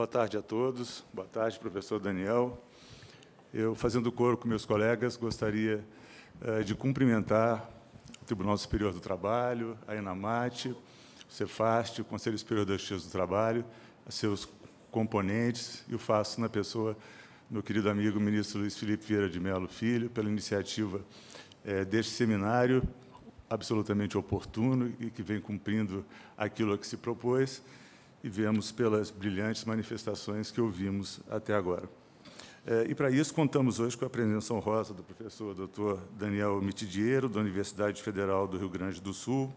Boa tarde a todos. Boa tarde, professor Daniel. Eu, fazendo coro com meus colegas, gostaria eh, de cumprimentar o Tribunal Superior do Trabalho, a Enamate, o Cefaste, o Conselho Superior da Justiça do Trabalho, seus componentes, e o faço na pessoa do meu querido amigo ministro Luiz Felipe Vieira de Mello Filho, pela iniciativa eh, deste seminário, absolutamente oportuno e que vem cumprindo aquilo a que se propôs e vemos pelas brilhantes manifestações que ouvimos até agora. É, e, para isso, contamos hoje com a presença honrosa do professor Dr. Daniel Mitidiero, da Universidade Federal do Rio Grande do Sul,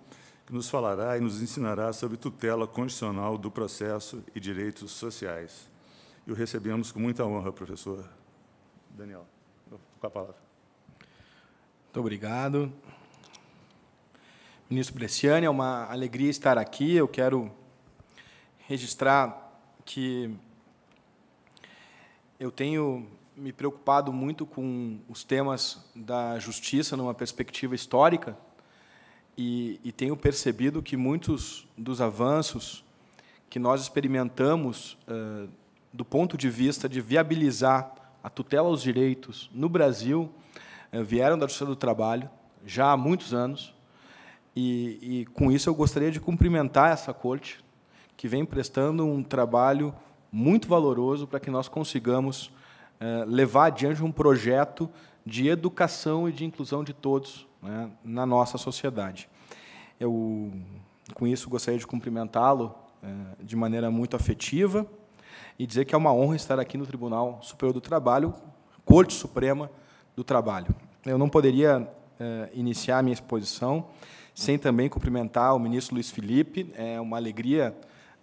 que nos falará e nos ensinará sobre tutela constitucional do processo e direitos sociais. E o recebemos com muita honra, professor Daniel. Oh, com a palavra. Muito obrigado. Ministro Bresciani, é uma alegria estar aqui. Eu quero registrar que eu tenho me preocupado muito com os temas da justiça numa perspectiva histórica e, e tenho percebido que muitos dos avanços que nós experimentamos uh, do ponto de vista de viabilizar a tutela aos direitos no Brasil uh, vieram da Justiça do Trabalho já há muitos anos e, e com isso eu gostaria de cumprimentar essa corte que vem prestando um trabalho muito valoroso para que nós consigamos eh, levar adiante um projeto de educação e de inclusão de todos né, na nossa sociedade. Eu, com isso, gostaria de cumprimentá-lo eh, de maneira muito afetiva e dizer que é uma honra estar aqui no Tribunal Superior do Trabalho, Corte Suprema do Trabalho. Eu não poderia eh, iniciar a minha exposição sem também cumprimentar o ministro Luiz Felipe. É uma alegria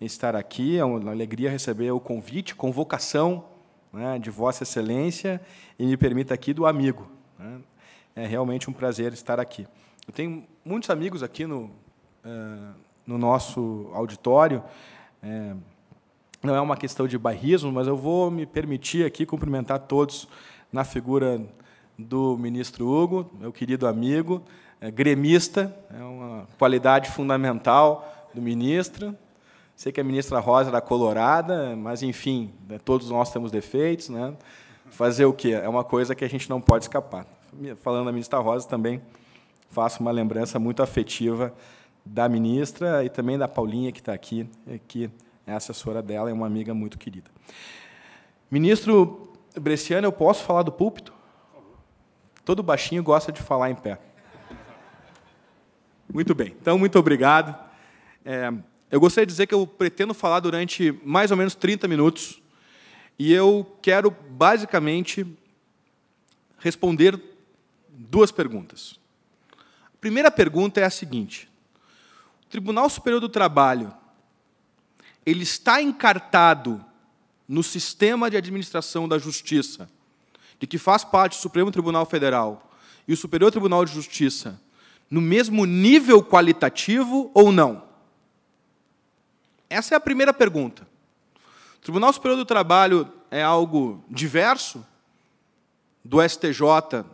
estar aqui. É uma alegria receber o convite, convocação né, de Vossa Excelência e me permita aqui do amigo. Né? É realmente um prazer estar aqui. Eu tenho muitos amigos aqui no, eh, no nosso auditório. Eh, não é uma questão de bairrismo, mas eu vou me permitir aqui cumprimentar todos na figura do ministro Hugo, meu querido amigo, eh, gremista, é uma qualidade fundamental do ministro, Sei que a ministra Rosa era colorada, mas, enfim, né, todos nós temos defeitos. Né? Fazer o quê? É uma coisa que a gente não pode escapar. Falando da ministra Rosa, também faço uma lembrança muito afetiva da ministra e também da Paulinha, que está aqui, é, que é assessora dela, é uma amiga muito querida. Ministro Bresciano, eu posso falar do púlpito? Todo baixinho gosta de falar em pé. Muito bem, então, muito obrigado. É, eu gostaria de dizer que eu pretendo falar durante mais ou menos 30 minutos e eu quero basicamente responder duas perguntas. A primeira pergunta é a seguinte: o Tribunal Superior do Trabalho ele está encartado no sistema de administração da Justiça, de que faz parte o Supremo Tribunal Federal e o Superior Tribunal de Justiça, no mesmo nível qualitativo ou não? Essa é a primeira pergunta. O Tribunal Superior do Trabalho é algo diverso do STJ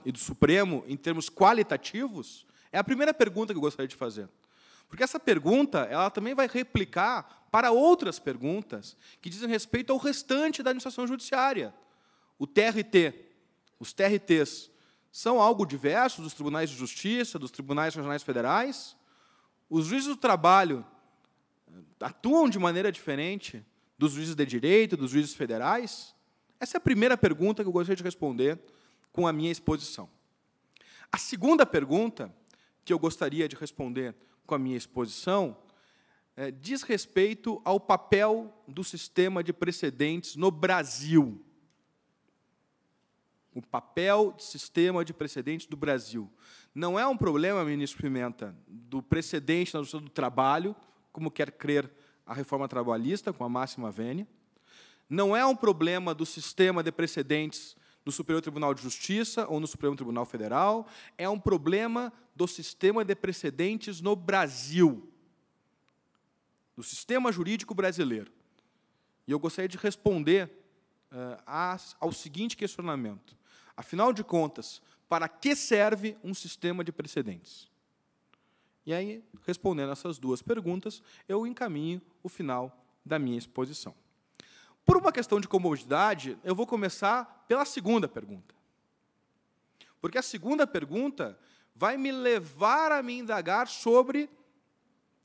e do Supremo em termos qualitativos? É a primeira pergunta que eu gostaria de fazer. Porque essa pergunta ela também vai replicar para outras perguntas que dizem respeito ao restante da administração judiciária. O TRT, os TRTs, são algo diverso dos tribunais de justiça, dos tribunais regionais federais? Os juízes do trabalho atuam de maneira diferente dos juízes de direito, dos juízes federais? Essa é a primeira pergunta que eu gostaria de responder com a minha exposição. A segunda pergunta que eu gostaria de responder com a minha exposição é, diz respeito ao papel do sistema de precedentes no Brasil. O papel do sistema de precedentes do Brasil. Não é um problema, ministro Pimenta, do precedente na justiça do trabalho, como quer crer a reforma trabalhista, com a máxima vênia. Não é um problema do sistema de precedentes no Superior Tribunal de Justiça ou no Supremo Tribunal Federal, é um problema do sistema de precedentes no Brasil, do sistema jurídico brasileiro. E eu gostaria de responder uh, ao seguinte questionamento: afinal de contas, para que serve um sistema de precedentes? E aí, respondendo essas duas perguntas, eu encaminho o final da minha exposição. Por uma questão de comodidade, eu vou começar pela segunda pergunta. Porque a segunda pergunta vai me levar a me indagar sobre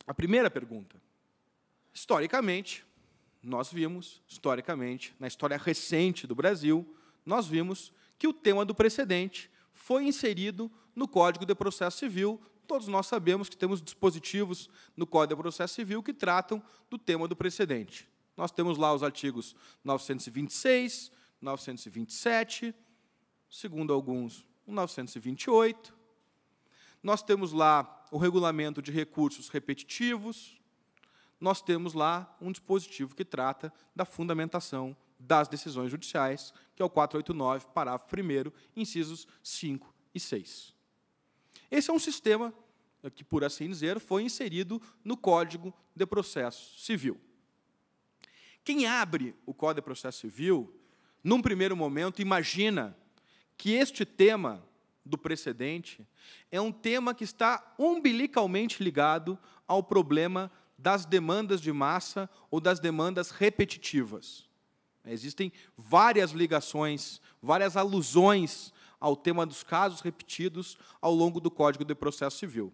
a primeira pergunta. Historicamente, nós vimos, historicamente, na história recente do Brasil, nós vimos que o tema do precedente foi inserido no Código de Processo Civil todos nós sabemos que temos dispositivos no Código de Processo Civil que tratam do tema do precedente. Nós temos lá os artigos 926, 927, segundo alguns, 928. Nós temos lá o regulamento de recursos repetitivos. Nós temos lá um dispositivo que trata da fundamentação das decisões judiciais, que é o 489, parágrafo 1, incisos 5 e 6. Esse é um sistema que, por assim dizer, foi inserido no Código de Processo Civil. Quem abre o Código de Processo Civil, num primeiro momento, imagina que este tema do precedente é um tema que está umbilicalmente ligado ao problema das demandas de massa ou das demandas repetitivas. Existem várias ligações, várias alusões ao tema dos casos repetidos ao longo do Código de Processo Civil.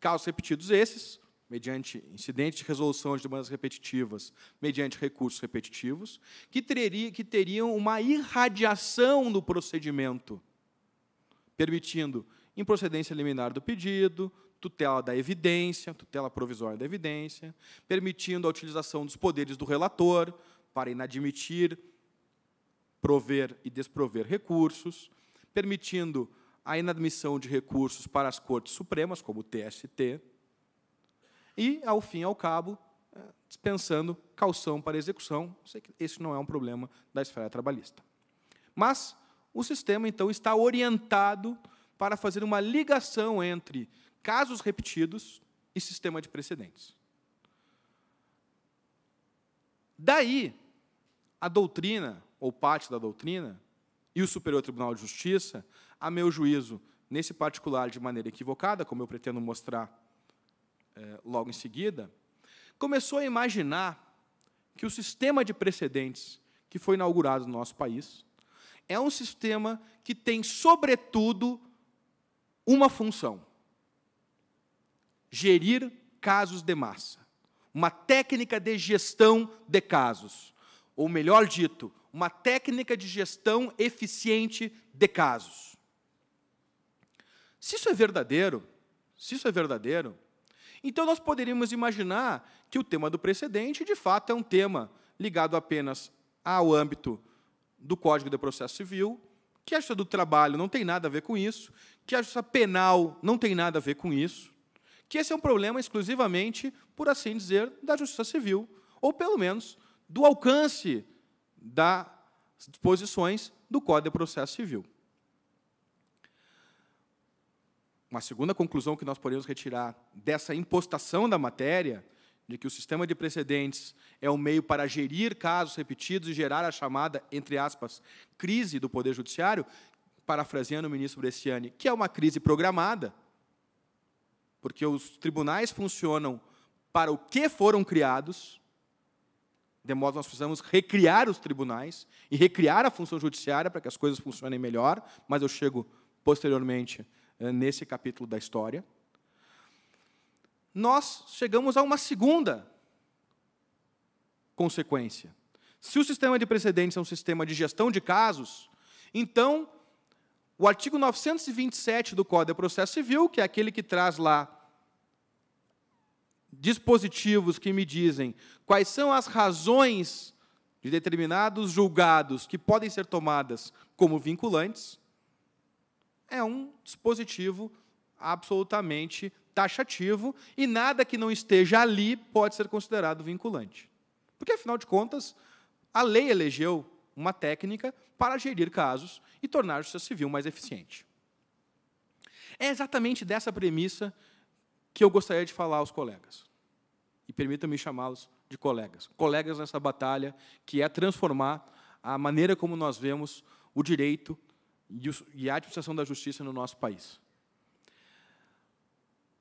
Casos repetidos esses, mediante incidentes de resolução de demandas repetitivas, mediante recursos repetitivos, que, teria, que teriam uma irradiação do procedimento, permitindo improcedência liminar do pedido, tutela da evidência, tutela provisória da evidência, permitindo a utilização dos poderes do relator para inadmitir, prover e desprover recursos, permitindo a inadmissão de recursos para as Cortes Supremas, como o TST, e, ao fim e ao cabo, eh, dispensando calção para execução. Sei que esse não é um problema da esfera trabalhista. Mas o sistema, então, está orientado para fazer uma ligação entre casos repetidos e sistema de precedentes. Daí, a doutrina, ou parte da doutrina, e o Superior Tribunal de Justiça a meu juízo, nesse particular de maneira equivocada, como eu pretendo mostrar é, logo em seguida, começou a imaginar que o sistema de precedentes que foi inaugurado no nosso país é um sistema que tem, sobretudo, uma função: gerir casos de massa. Uma técnica de gestão de casos. Ou melhor dito, uma técnica de gestão eficiente de casos. Se isso é verdadeiro, se isso é verdadeiro, então nós poderíamos imaginar que o tema do precedente, de fato, é um tema ligado apenas ao âmbito do Código de Processo Civil, que a justiça do trabalho não tem nada a ver com isso, que a justiça penal não tem nada a ver com isso, que esse é um problema exclusivamente, por assim dizer, da justiça civil, ou pelo menos do alcance das disposições do Código de Processo Civil. Uma segunda conclusão que nós podemos retirar dessa impostação da matéria, de que o sistema de precedentes é um meio para gerir casos repetidos e gerar a chamada, entre aspas, crise do Poder Judiciário, parafraseando o ministro Bresciani, que é uma crise programada, porque os tribunais funcionam para o que foram criados, de modo que nós precisamos recriar os tribunais e recriar a função judiciária para que as coisas funcionem melhor, mas eu chego posteriormente eh, nesse capítulo da história, nós chegamos a uma segunda consequência. Se o sistema de precedentes é um sistema de gestão de casos, então o artigo 927 do Código de Processo Civil, que é aquele que traz lá dispositivos que me dizem quais são as razões de determinados julgados que podem ser tomadas como vinculantes, é um dispositivo absolutamente taxativo e nada que não esteja ali pode ser considerado vinculante. Porque, afinal de contas, a lei elegeu uma técnica para gerir casos e tornar a justiça civil mais eficiente. É exatamente dessa premissa que eu gostaria de falar aos colegas. E permitam-me chamá-los de colegas. Colegas nessa batalha que é transformar a maneira como nós vemos o direito e a administração da justiça no nosso país.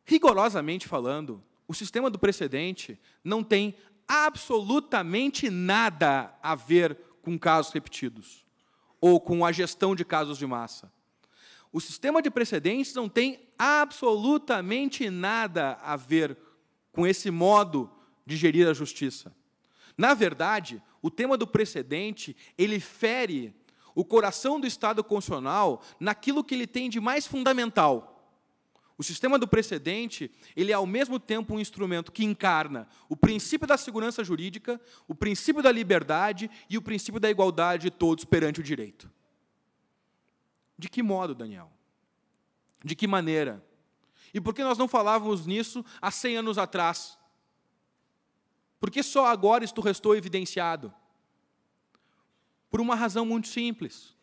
Rigorosamente falando, o sistema do precedente não tem absolutamente nada a ver com casos repetidos ou com a gestão de casos de massa. O sistema de precedentes não tem absolutamente nada a ver com esse modo de gerir a justiça. Na verdade, o tema do precedente, ele fere o coração do Estado constitucional naquilo que ele tem de mais fundamental. O sistema do precedente, ele é ao mesmo tempo um instrumento que encarna o princípio da segurança jurídica, o princípio da liberdade e o princípio da igualdade de todos perante o direito. De que modo, Daniel? De que maneira? E por que nós não falávamos nisso há 100 anos atrás? Por que só agora isto restou evidenciado? Por uma razão muito simples.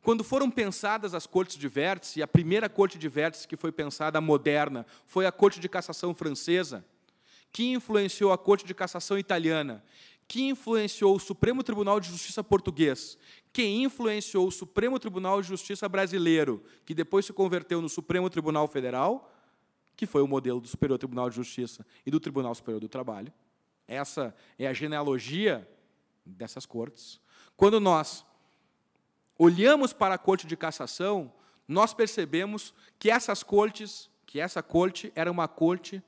Quando foram pensadas as cortes de vértice, a primeira corte de vértice que foi pensada, moderna, foi a corte de cassação francesa, que influenciou a corte de cassação italiana, que influenciou o Supremo Tribunal de Justiça português, que influenciou o Supremo Tribunal de Justiça brasileiro, que depois se converteu no Supremo Tribunal Federal, que foi o modelo do Superior Tribunal de Justiça e do Tribunal Superior do Trabalho. Essa é a genealogia dessas cortes. Quando nós olhamos para a corte de cassação, nós percebemos que essas cortes, que essa corte era uma corte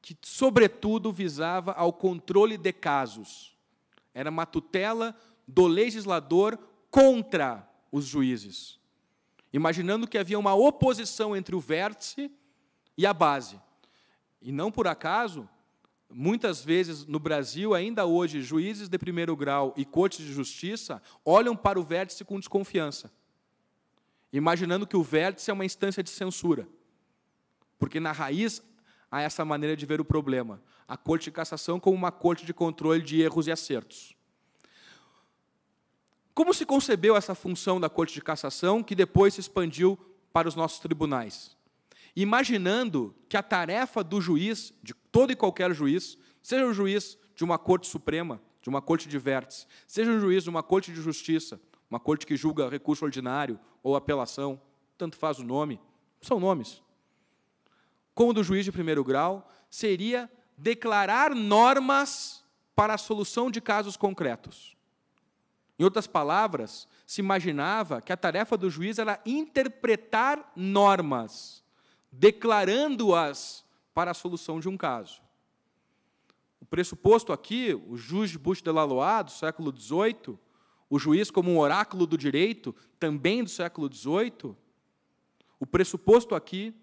que sobretudo visava ao controle de casos. Era uma tutela do legislador contra os juízes, imaginando que havia uma oposição entre o vértice e a base. E não por acaso, Muitas vezes no Brasil, ainda hoje, juízes de primeiro grau e cortes de justiça olham para o vértice com desconfiança, imaginando que o vértice é uma instância de censura. Porque na raiz há essa maneira de ver o problema, a corte de cassação como uma corte de controle de erros e acertos. Como se concebeu essa função da corte de cassação que depois se expandiu para os nossos tribunais? imaginando que a tarefa do juiz, de todo e qualquer juiz, seja o juiz de uma corte suprema, de uma corte de vértice, seja o juiz de uma corte de justiça, uma corte que julga recurso ordinário ou apelação, tanto faz o nome, são nomes. Como do juiz de primeiro grau, seria declarar normas para a solução de casos concretos. Em outras palavras, se imaginava que a tarefa do juiz era interpretar normas declarando-as para a solução de um caso. O pressuposto aqui, o juiz de Bush de Lalois, do século XVIII, o juiz como um oráculo do direito, também do século XVIII, o pressuposto aqui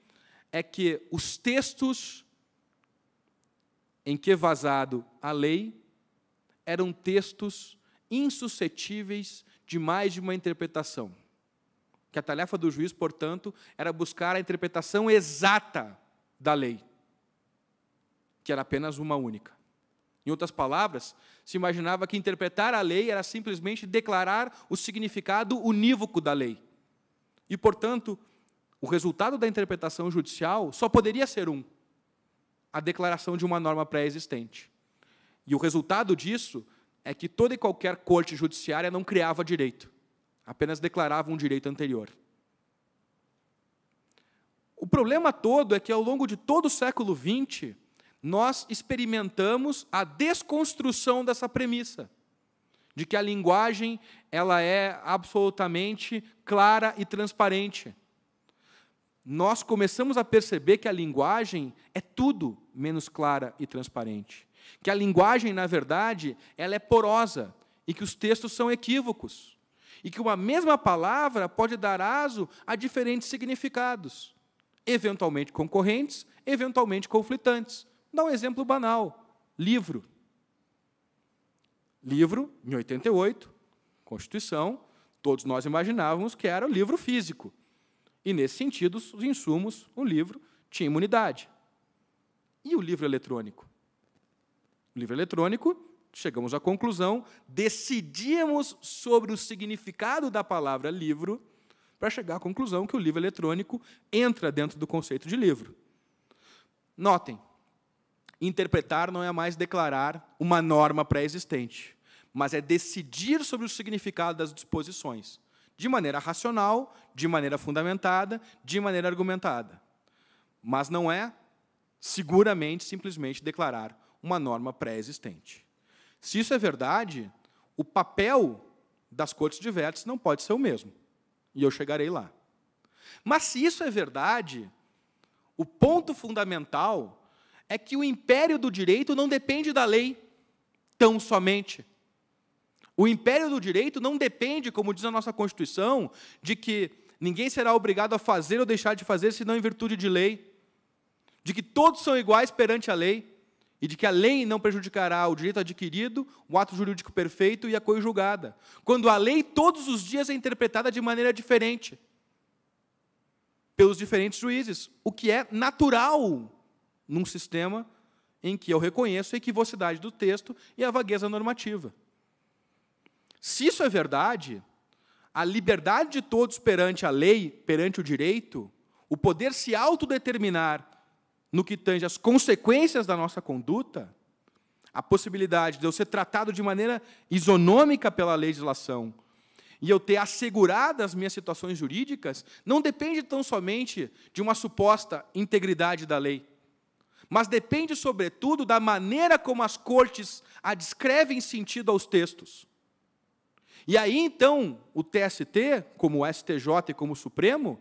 é que os textos em que é vazado a lei eram textos insuscetíveis de mais de uma interpretação que a tarefa do juiz, portanto, era buscar a interpretação exata da lei, que era apenas uma única. Em outras palavras, se imaginava que interpretar a lei era simplesmente declarar o significado unívoco da lei. E, portanto, o resultado da interpretação judicial só poderia ser um: a declaração de uma norma pré-existente. E o resultado disso é que toda e qualquer corte judiciária não criava direito apenas declarava um direito anterior. O problema todo é que, ao longo de todo o século XX, nós experimentamos a desconstrução dessa premissa de que a linguagem ela é absolutamente clara e transparente. Nós começamos a perceber que a linguagem é tudo menos clara e transparente, que a linguagem, na verdade, ela é porosa e que os textos são equívocos e que uma mesma palavra pode dar aso a diferentes significados, eventualmente concorrentes, eventualmente conflitantes. Dá um exemplo banal: livro. Livro, em 88, Constituição, todos nós imaginávamos que era o livro físico. E, nesse sentido, os insumos, o livro, tinha imunidade. E o livro eletrônico? O livro eletrônico chegamos à conclusão, decidíamos sobre o significado da palavra livro, para chegar à conclusão que o livro eletrônico entra dentro do conceito de livro. Notem, interpretar não é mais declarar uma norma pré-existente, mas é decidir sobre o significado das disposições, de maneira racional, de maneira fundamentada, de maneira argumentada. Mas não é, seguramente, simplesmente declarar uma norma pré-existente. Se isso é verdade, o papel das cortes de vértice não pode ser o mesmo. E eu chegarei lá. Mas se isso é verdade, o ponto fundamental é que o império do direito não depende da lei tão somente. O império do direito não depende, como diz a nossa Constituição, de que ninguém será obrigado a fazer ou deixar de fazer senão em virtude de lei, de que todos são iguais perante a lei, e de que a lei não prejudicará o direito adquirido, o ato jurídico perfeito e a julgada. quando a lei todos os dias é interpretada de maneira diferente pelos diferentes juízes, o que é natural num sistema em que eu reconheço a equivocidade do texto e a vagueza normativa. Se isso é verdade, a liberdade de todos perante a lei, perante o direito, o poder se autodeterminar no que tange as consequências da nossa conduta, a possibilidade de eu ser tratado de maneira isonômica pela legislação e eu ter assegurado as minhas situações jurídicas, não depende tão somente de uma suposta integridade da lei, mas depende, sobretudo, da maneira como as cortes a descrevem sentido aos textos. E aí, então, o TST, como o STJ e como o Supremo,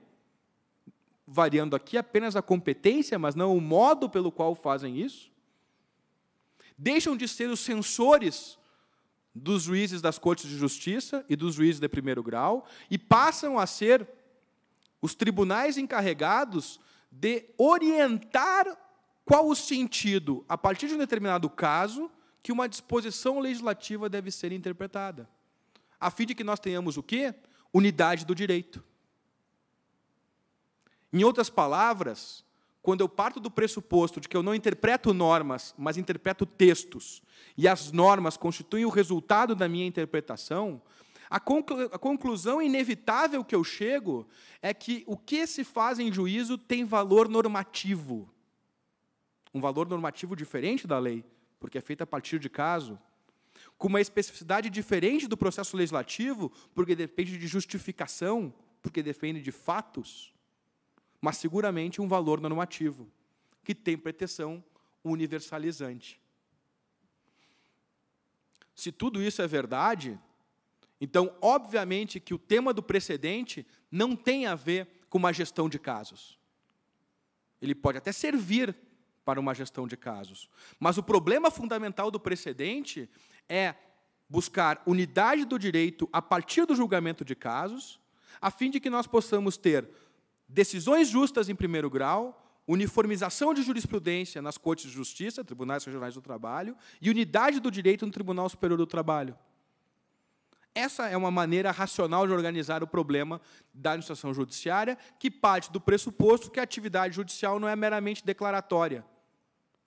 variando aqui apenas a competência, mas não o modo pelo qual fazem isso. Deixam de ser os censores dos juízes das cortes de justiça e dos juízes de primeiro grau e passam a ser os tribunais encarregados de orientar qual o sentido, a partir de um determinado caso, que uma disposição legislativa deve ser interpretada, a fim de que nós tenhamos o quê? Unidade do direito. Em outras palavras, quando eu parto do pressuposto de que eu não interpreto normas, mas interpreto textos, e as normas constituem o resultado da minha interpretação, a, conclu a, conclusão inevitável que eu chego é que o que se faz em juízo tem valor normativo. Um valor normativo diferente da lei, porque é feito a partir de caso, com uma especificidade diferente do processo legislativo, porque depende de justificação, porque depende de fatos mas seguramente um valor normativo, que tem proteção universalizante. Se tudo isso é verdade, então, obviamente, que o tema do precedente não tem a ver com uma gestão de casos. Ele pode até servir para uma gestão de casos. Mas o problema fundamental do precedente é buscar unidade do direito a partir do julgamento de casos, a fim de que nós possamos ter decisões justas em primeiro grau, uniformização de jurisprudência nas cortes de justiça, tribunais regionais do trabalho, e unidade do direito no Tribunal Superior do Trabalho. Essa é uma maneira racional de organizar o problema da administração judiciária, que parte do pressuposto que a atividade judicial não é meramente declaratória,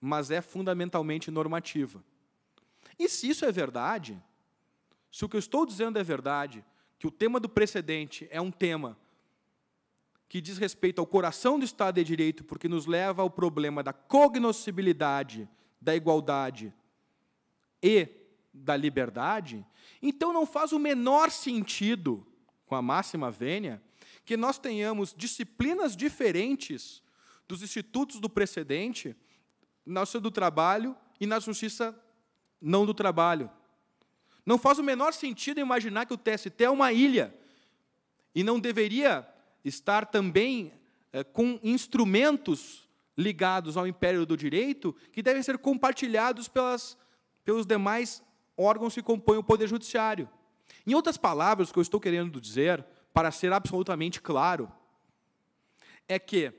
mas é fundamentalmente normativa. E se isso é verdade, se o que eu estou dizendo é verdade, que o tema do precedente é um tema que diz respeito ao coração do Estado de é Direito, porque nos leva ao problema da cognoscibilidade, da igualdade e da liberdade, então não faz o menor sentido, com a máxima vênia, que nós tenhamos disciplinas diferentes dos institutos do precedente na justiça do trabalho e na justiça não do trabalho. Não faz o menor sentido imaginar que o TST é uma ilha e não deveria estar também é, com instrumentos ligados ao império do direito que devem ser compartilhados pelas, pelos demais órgãos que compõem o Poder Judiciário. Em outras palavras, o que eu estou querendo dizer, para ser absolutamente claro, é que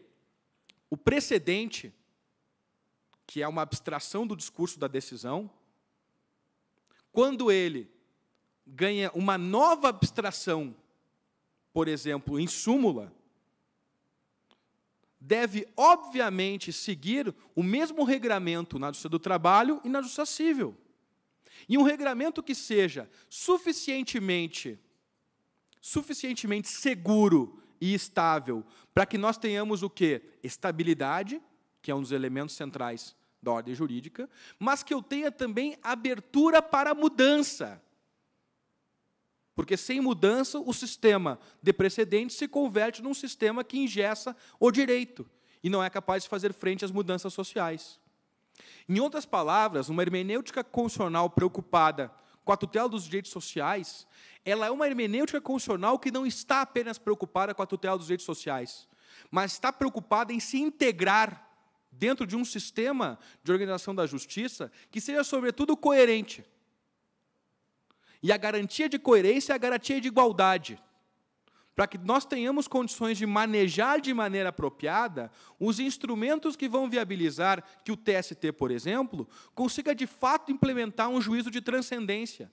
o precedente, que é uma abstração do discurso da decisão, quando ele ganha uma nova abstração por exemplo, em súmula, deve obviamente seguir o mesmo regramento na justiça do trabalho e na justiça civil. E um regramento que seja suficientemente suficientemente seguro e estável para que nós tenhamos o que? Estabilidade, que é um dos elementos centrais da ordem jurídica, mas que eu tenha também abertura para mudança. Porque sem mudança, o sistema de precedentes se converte num sistema que ingessa o direito e não é capaz de fazer frente às mudanças sociais. Em outras palavras, uma hermenêutica constitucional preocupada com a tutela dos direitos sociais, ela é uma hermenêutica constitucional que não está apenas preocupada com a tutela dos direitos sociais, mas está preocupada em se integrar dentro de um sistema de organização da justiça que seja, sobretudo, coerente e a garantia de coerência é a garantia de igualdade. Para que nós tenhamos condições de manejar de maneira apropriada os instrumentos que vão viabilizar que o TST, por exemplo, consiga de fato implementar um juízo de transcendência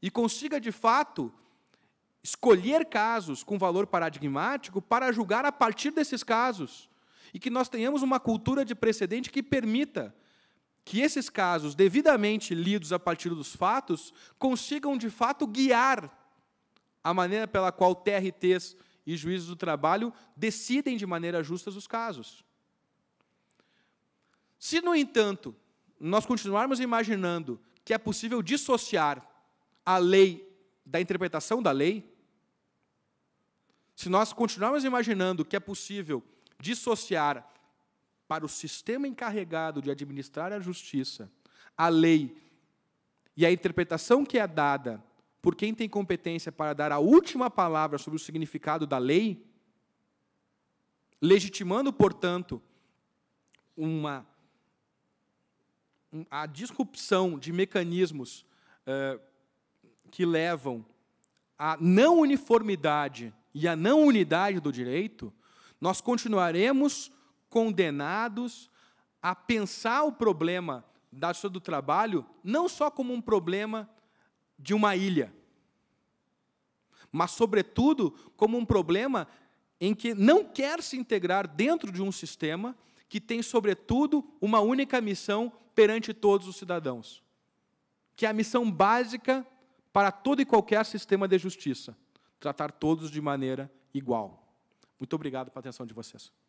e consiga de fato escolher casos com valor paradigmático para julgar a partir desses casos e que nós tenhamos uma cultura de precedente que permita que esses casos, devidamente lidos a partir dos fatos, consigam de fato guiar a maneira pela qual TRTs e juízes do trabalho decidem de maneira justa os casos. Se, no entanto, nós continuarmos imaginando que é possível dissociar a lei da interpretação da lei, se nós continuarmos imaginando que é possível dissociar para o sistema encarregado de administrar a justiça, a lei e a interpretação que é dada por quem tem competência para dar a última palavra sobre o significado da lei, legitimando, portanto, uma a disrupção de mecanismos eh, que levam à não uniformidade e à não unidade do direito, nós continuaremos condenados a pensar o problema da sua do trabalho não só como um problema de uma ilha, mas sobretudo como um problema em que não quer se integrar dentro de um sistema que tem sobretudo uma única missão perante todos os cidadãos, que é a missão básica para todo e qualquer sistema de justiça, tratar todos de maneira igual. Muito obrigado pela atenção de vocês.